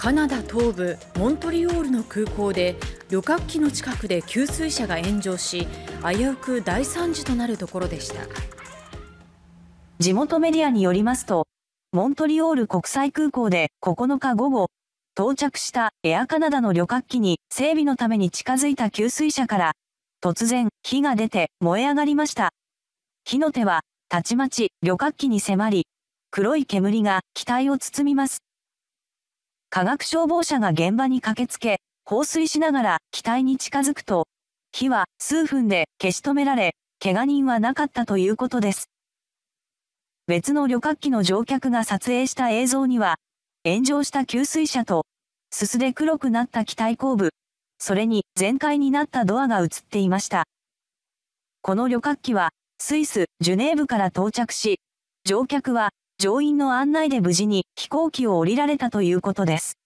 カナダ東部モントリオールの空港で旅客機の近くで給水車が炎上し危うく大惨事となるところでした地元メディアによりますとモントリオール国際空港で9日午後到着したエアカナダの旅客機に整備のために近づいた給水車から突然火が出て燃え上がりました火の手はたちまち旅客機に迫り黒い煙が機体を包みます化学消防車が現場に駆けつけ、放水しながら機体に近づくと、火は数分で消し止められ、怪我人はなかったということです。別の旅客機の乗客が撮影した映像には、炎上した給水車と、すすで黒くなった機体後部、それに全開になったドアが映っていました。この旅客機は、スイス・ジュネーブから到着し、乗客は乗員の案内で無事に飛行機を降りられたということです。